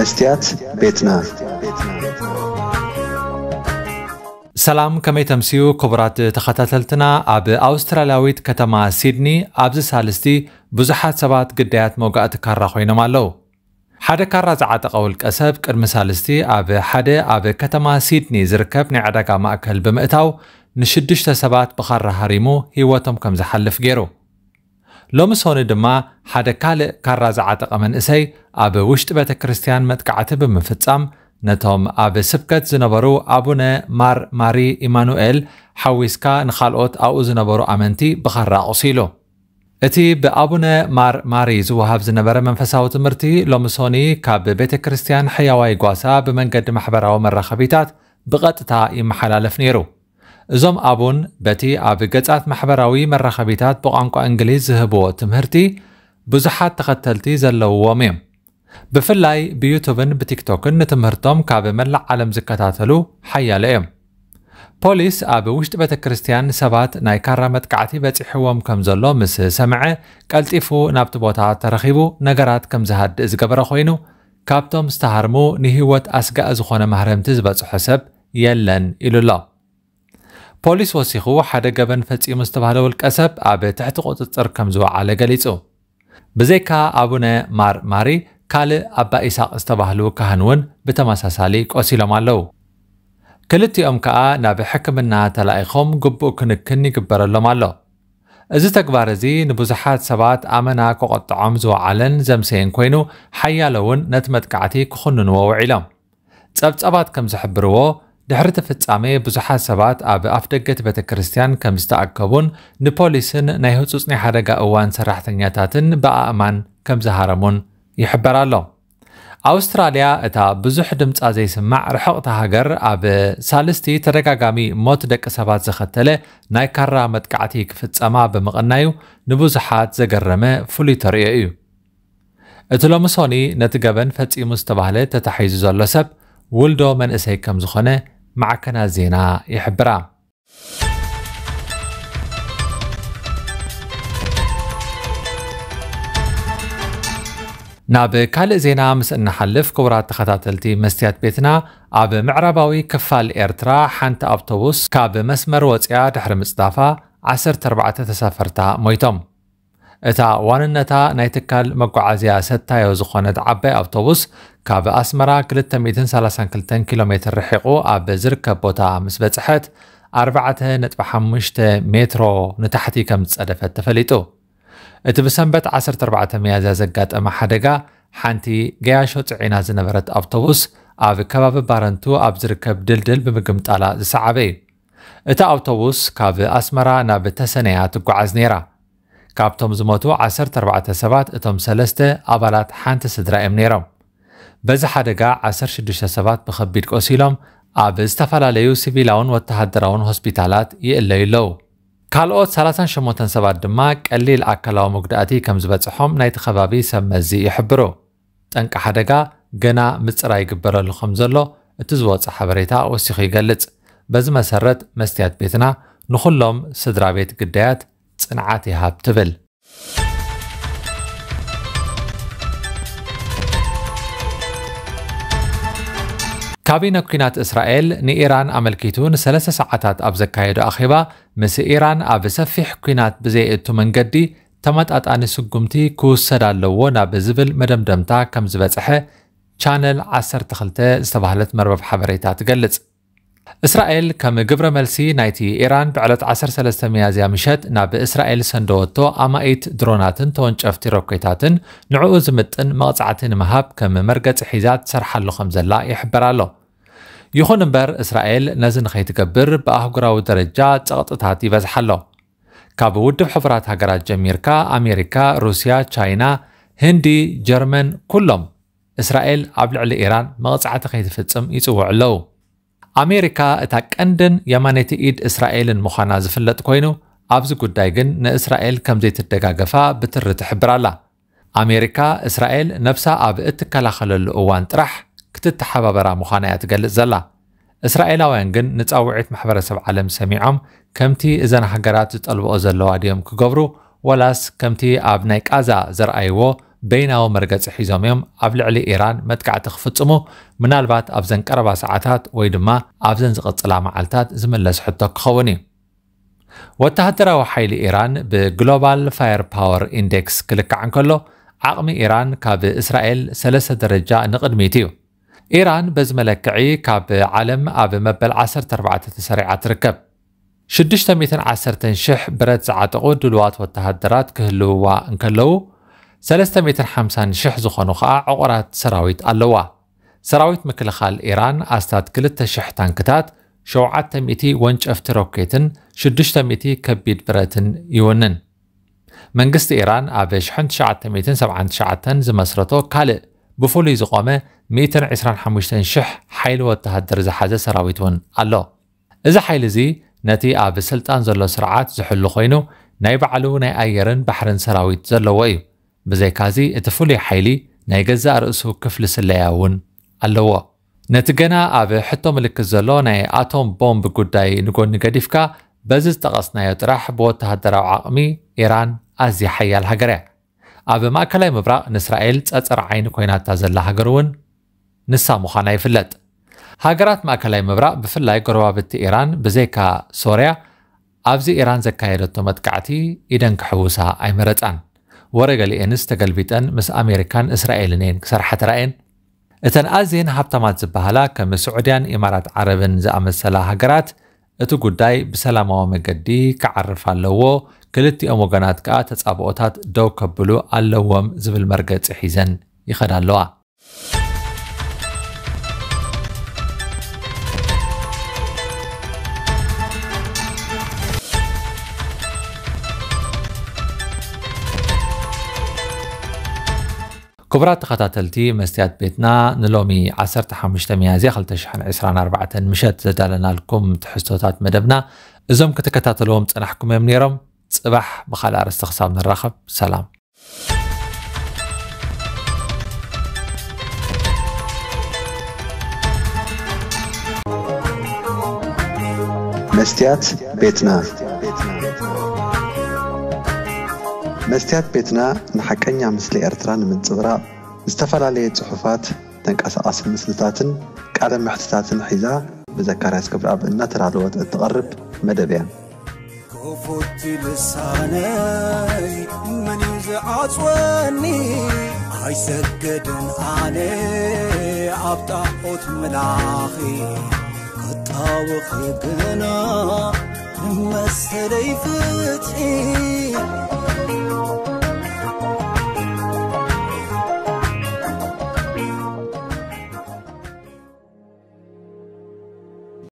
መስትያት ቤትና ሰላም ከመይ ተምሲዩ ክቡራት ተኸታተልትና ኣብ ኣውስትራልያዊት ከተማ ሲድኒ ኣብዚ ሳልስቲ ብዙሓት ሰባት ግዳያት መውጋእቲ ካራ ኮይኖም ኣለዉ ሓደ ካራ ዝዓጠቐ ውልቀ ሰብ ቅድሚ ሳልስቲ ኣብ ሓደ ኣብ ከተማ ሲድኒ ዝርከብ ናይ ዕዳጋ ማእከል ብምእታው ንሽዱሽተ ሰባት ብኻራ ሃሪሙ ህይወቶም ከም ዝሓልፍ ገይሩ ሎሚ ሶኒ ድማ ሓደ ካልእ ካራ ዝዓጠቐ መንእሰይ ኣብ ውሽጢ ቤተ ክርስትያን መጥቃዕቲ ብምፍጻም ነቶም ኣብ ስብከት ዝነበሩ ኣቡነ ማር ማሪ ኢማኑኤል ሓዊስካ ንኻልኦት ኣብኡ ዝነበሩ ኣመንቲ ብኻራ ቑሲሉ እቲ ብኣቡነ ማር ማሪ ዝውሃብ ዝነበረ መንፈሳዊ ትምህርቲ ሎሚ ሶኒ ካብ ቤተ ክርስትያን ሕያዋይ ጓሳ ብመንገዲ ማሕበራዊ መራኸቢታት ብቐጥታ ይመሓላለፍ ነይሩ እዞም ኣቡን በቲ ኣብ ገጻት ማሕበራዊ መራኸቢታት ብቋንቋ እንግሊዝ ዝህብዎ ትምህርቲ ብዙሓት ተኸተልቲ ዘለውዎም እዮም ብፍላይ ብዩቱብን ብቲክቶክን ንትምህርቶም ካብ መላእ ዓለም ዝከታተሉ ሓያለ እዮም ፖሊስ ኣብ ውሽጢ ቤተ ክርስቲያን ሰባት ናይ ካራ መጥቃዕቲ በፂሕዎም ከም ዘሎ ምስ ሰምዐ ቀልጢፉ ናብቲ ቦታ ተረኺቡ ነገራት ከም ዝሃድእ ዝገበረ ኮይኑ ካብቶም ዝተሃርሙ ንህይወት ኣስጋእ ዝኾነ ማህረምቲ ዝበፅሖ ሰብ የለን ኢሉ ኣሎ ፖሊስ ወሲኹ ሓደ ገበን ፈጺሙ ዝተባህለ ውልቀ ሰብ ኣብ ትሕቲ ቁፅፅር ከም ዝወዓለ ገሊጹ ብዘይካ ኣቡነ ማር ማሪ ካልእ ኣባ ኢሳቅ ዝተባህሉ ካህን እውን ብተመሳሳሊ ቆሲሎም ኣለው ክልቲኦም ከዓ ናብ ሕክምና ተላኢኾም ግቡእ ክንክን ይግበረሎም ኣሎ እዚ ተግባር እዚ ንብዙሓት ሰባት ኣመና ክቆጥዖም ዝወዓለን ዘምሰየን ኮይኑ ሓያሎ እውን ነቲ መጥቃዕቲ ክኽንንዎ ውዒሎም ጸብጸባት ከም ዝሕብርዎ ድሕሪ ተፍጻሜ ብዙሓት ሰባት ኣብ ኣፍደገ እቲ ቤተ ክርስትያን ከም ዝተኣከቡን ንፖሊስን ናይ ህፁፅ ናይ ሓደጋ እዋን ሰራሕተኛታትን ብኣእማን ከም ዝሃረሙን ይሕበር ኣሎ ኣውስትራልያ እታ ብዙሕ ድምፃ ዘይስማዕ ርሕቕቲ ሃገር ኣብ ሳልስቲ ተደጋጋሚ ሞት ደቂ ሰባት ዝኸተለ ናይ ካራ መጥቃዕቲ ክፍፀማ ብምቕናዩ ንብዙሓት ዘገረመ ፍሉይ ተርእዮ እዩ እቲ ሎሚ ሶኒ ነቲ ገበን ፈፂሙ ዝተባህለ ተታሒዙ ዘሎ ሰብ ውልዶ መንእሰይ ከም ዝኾነ معكنا زينا يحبرا ناب كالي زينا مس ان حلف كورات تخطاتلتي مستيات بيتنا اب معرباوي كفال ايرترا حانت ابتوبوس كاب مسمر وطيا دحر مصدافا عصر تربعة تسافرتا مويتم እታ ዋንነታ ናይ ትካል መጓዓዝያ ሰታዮ ዝኾነት ዓባይ ኣውቶቡስ ካብ ኣስመራ 232 ኪሎ ሜትር ርሒቑ ኣብ ዝርከብ ቦታ ምስ በፅሐት 4.5 ሜትሮ ንታሕቲ ከም ዝፀደፈት ተፈሊጡ እቲ ብሰንበት 14 መያዝያ ዘጋጠመ ሓደጋ ሓንቲ ገያሾ ፅዒና ዝነበረት ኣውቶቡስ ኣብ ከባቢ ባረንቱ ኣብ ዝርከብ ድልድል ብምግምጣላ ዝሰዓበ እዩ እቲ ኣውቶቡስ ካብ ኣስመራ ናብ ተሰነያ ትጓዓዝ ነይራ ካብቶም ዝሞቱ 14 ሰባት እቶም ሰለስተ ኣባላት ሓንቲ ስድራ እዮም ነይሮም በዚ ሓደጋ 16 ሰባት ብከቢድ ቆሲሎም ኣብ ዝተፈላለዩ ሲቪላውን ወተሃደራውን ሆስፒታላት ይእለዩ ኣለዉ ካልኦት 38 ሰባት ድማ ቀሊል ኣካላዊ መጉዳእቲ ከም ዝበፅሖም ናይቲ ከባቢ ሰብ መዚ ይሕብሩ ጠንቂ ሓደጋ ገና ምፅራ ይግበረሉ ከም ዘሎ እቲ ዝወፅእ ሓበሬታ ወሲኹ ይገልጽ በዚ መሰረት መስትያት ቤትና ንኹሎም ስድራ ቤት ግዳያት ጽንዓት ይሃብ ትብል ካቢነ ኩናት እስራኤል ንኢራን ኣመልኪቱ ንሰለስተ ሰዓታት ኣብ ዘካየዶ ኣኼባ ምስ ኢራን ኣብ ሰፊሕ ኩናት ብዘየእቱ መንገዲ ተመጣጣኒ ስጉምቲ ክውሰድ ኣለዎ ናብ ዝብል መደምደምታ ከም ዝበፅሐ ቻነል 12 ዝተባህለት መርበብ ሓበሬታ ትገልጽ እስራኤል ከም ግብረ መልሲ ናይቲ ኢራን ብዕለት 13 መያዝያ ምሸት ናብ እስራኤል ሰንደወቶ ኣማኢት ድሮናትን ተወንጨፍቲ ሮኬታትን ንዕኡ ዝምጥን መቕጻዕቲ ንምሃብ ከም መርገፂ ሒዛ ትሰርሓሉ ከም ዘላ ይሕበር ኣሎ ይኹን እምበር እስራኤል ነዚ ንኸይትገብር ብኣህጉራዊ ደረጃ ጸቕጥታት ይበዝሓ ኣሎ ካብ ውድብ ሕቡራት ሃገራት ጀሚርካ ኣሜሪካ ሩስያ ቻይና ህንዲ ጀርመን ኩሎም እስራኤል ኣብ ልዕሊ ኢራን መቕጻዕቲ ከይትፍጽም ይጽውዕ ኣለዉ أمريكا تاكندن يمانيت إيد إسرائيل مخانا زفلت كوينو أبز قدايقن نا إسرائيل كم زيت الدقاقفا بتر تحبرالا أمريكا إسرائيل نفسها أب خلال أوان ترح كتت حبابرا مخانا يتقل زلا إسرائيلاوያን ግን ንፀውዒት ማሕበረሰብ ዓለም ሰሚዖም ከምቲ እዘን ሃገራት ዝጠልብኦ ዘለዋ ድዮም ክገብሩ ወላስ ከምቲ ኣብ ናይ ቃዛ ዘርኣይዎ በይናዊ መርገፂ ሒዞም እዮም ኣብ ልዕሊ ኢራን መጥቃዕቲ ክፍጽሙ ምናልባት ኣብዘን ቀረባ ሰዓታት ወይ ድማ ኣብዘን ዝቐጽላ መዓልትታት ዝመለስ ሕቶ ክኸውን እዩ ወተሃደራዊ ሓይሊ ኢራን ብግሎባል ፋየር ፓወር ኢንዴክስ ክልካዕ እንከሎ ዓቕሚ ኢራን ካብ እስራኤል 3 ደረጃ ንቕድሚት እዩ ኢራን በዚ መለክዒ ካብ ዓለም ኣብ መበል 14 ተሰሪዓ ትርከብ 610,000 ብረት ዝዓጠቑ ድልዋት ወተሃደራት ክህልውዋ እንከለዉ 350,000 ዝኾኑ ከዓ ዕቑራት ሰራዊት ኣለዋ ሰራዊት ምክልኻል ኢራን ኣስታት 2,000 ታንክታት 700 ወንጨፍቲ ሮኬትን 600 ከቢድ ብረትን ይውንን መንግስቲ ኢራን ኣብ 1979 ዝመስረቶ ካልእ ብፍሉይ ዝቖመ 125,000 ሓይሊ ወተሃደር ዝሓዘ ሰራዊት እውን ኣሎ እዚ ሓይሊ እዚ ነቲ ኣብ ስልጣን ዘሎ ስርዓት ዝሕሉ ኮይኑ ናይ ባዕሉ ናይ ኣየርን ባሕርን ሰራዊት ዘለዎ እዩ ብዘይካ እዚ እቲ ፍሉይ ሓይሊ ናይ ገዛእ ርእሱ ክፍሊ ስለያ እውን ኣለዎ ነቲ ገና ኣብ ሕቶ ምልክት ዘሎ ናይ ኣቶም ቦምብ ጉዳይ ንጎኒ ገዲፍካ በዚ ዝጠቐስናዮ ጥራሕ ብወተሃደራዊ ዓቕሚ ኢራን ኣዝዩ ሓያል ሃገር እያ ኣብ ማእከላይ ምብራቕ ንእስራኤል ፀፀር ዓይኒ ኮይናታ ዘላ ሃገር እውን ንሳ ምዃና ይፍለጥ ሃገራት ማእከላይ ምብራቕ ብፍላይ ጎረባብቲ ኢራን ብዘይካ ሶርያ ኣብዚ ኢራን ዘካየደቶ መጥቃዕቲ ኢደን ክሕውሳ ኣይመረፃን ወረ ወረገሊአንስ ተገልቢጠን ምስ ኣሜሪካን እስራኤልን እየን ክሰርሓ ተራእየን እተን ኣዝየን ሃብታማት ዝበሃላ ከም ስዑድያን ኢማራት ዓረብን ዝኣመሰላ ሃገራት እቲ ጉዳይ ብሰላማዊ መገዲ ክዓርፍ ኣለዎ ክልቲኦም ወገናት ከዓ ተጻብኦታት ደው ከብሉ ኣለዎም ዝብል መርገፂ ሒዘን ይኸዳ ኣለዋ كبرات تخاتلتي مستيات بيتنا نلومي عصر تحمش زي خلت تشحن عسران أربعة مشات زدالنا لكم تحستوتات مدبنا إزوم كتكتاتلوم تنحكم يمنيرم تصبح بخال أرستخصاب نرخب سلام مستيات بيتنا መስትያት ቤትና ንሓቀኛ ምስሊ ኤርትራ ንምንፅብራቅ ዝተፈላለየ ፅሑፋት ተንቀሳቐሲ ምስልታትን ቃለ ምሕትታትን ሒዛ ብዘካርያስ ክብረኣብ እናተዳለወት እትቐርብ መደብ እያ ኮፎቲ ልሳነይ መን እዩ ዝዓፅወኒ ኣይሰገድን ኣነ ኣብ ጣዖት መላኺ ክጣውኺ ግና مستري فتحي